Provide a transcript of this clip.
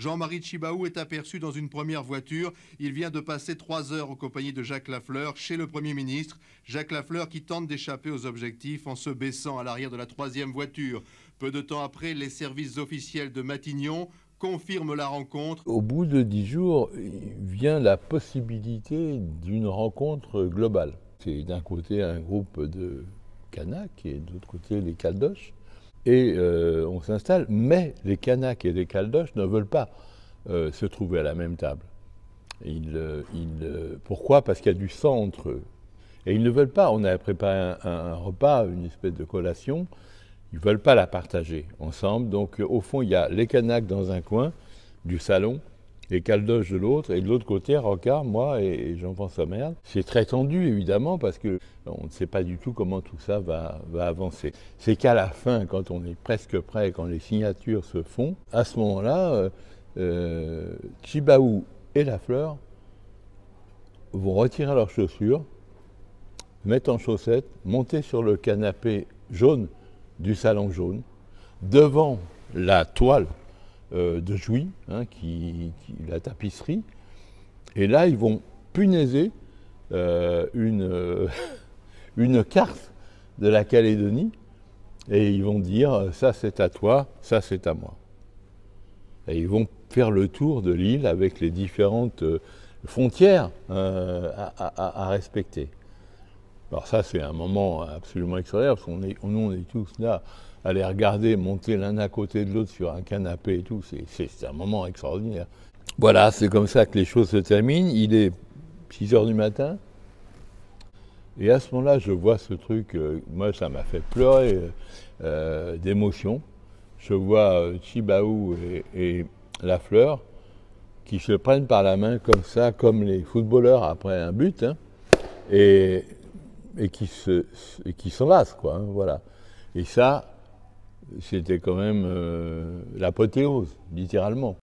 Jean-Marie Chibaou est aperçu dans une première voiture. Il vient de passer trois heures en compagnie de Jacques Lafleur chez le Premier ministre. Jacques Lafleur qui tente d'échapper aux objectifs en se baissant à l'arrière de la troisième voiture. Peu de temps après, les services officiels de Matignon confirment la rencontre. Au bout de dix jours vient la possibilité d'une rencontre globale. C'est d'un côté un groupe de Kanak et de l'autre côté les Caldoches et euh, on s'installe, mais les Kanaks et les Caldoches ne veulent pas euh, se trouver à la même table. Ils, euh, pourquoi Parce qu'il y a du sang entre eux. Et ils ne veulent pas, on a préparé un, repas, une espèce de collation, ils ne veulent pas la partager ensemble. Donc au fond, il y a les Kanaks dans un coin du salon et Caldoche de l'autre, et de l'autre côté, Rocard, moi et, Jean-François Merde. C'est très tendu, évidemment, parce qu'on ne sait pas du tout comment tout ça va, avancer. C'est qu'à la fin, quand on est presque prêt, quand les signatures se font, à ce moment-là, euh, euh Chibaou et Fleur vont retirer leurs chaussures, mettre en chaussettes, monter sur le canapé jaune du salon jaune, devant la toile euh, de Jouy, hein, la tapisserie. Et là, ils vont punaiser euh, euh, une, carte de la Calédonie et ils vont dire ça c'est à toi, ça c'est à moi. Et ils vont faire le tour de l'île avec les différentes frontières hein, à, respecter. Alors ça, c'est un moment absolument extraordinaire, parce qu'on est, nous, on est tous là à les regarder monter l'un à côté de l'autre sur un canapé et tout. C'est un moment extraordinaire. Voilà, c'est comme ça que les choses se terminent. Il est 6 h du matin. Et à ce moment-là, je vois ce truc, euh, moi ça m'a fait pleurer euh, euh, d'émotion. Je vois Chibaou et, et fleur qui se prennent par la main comme ça, comme les footballeurs après un but. Hein. Et et qui, se, et qui quoi. Hein, voilà. Et ça, c'était quand même euh, l'apothéose, littéralement.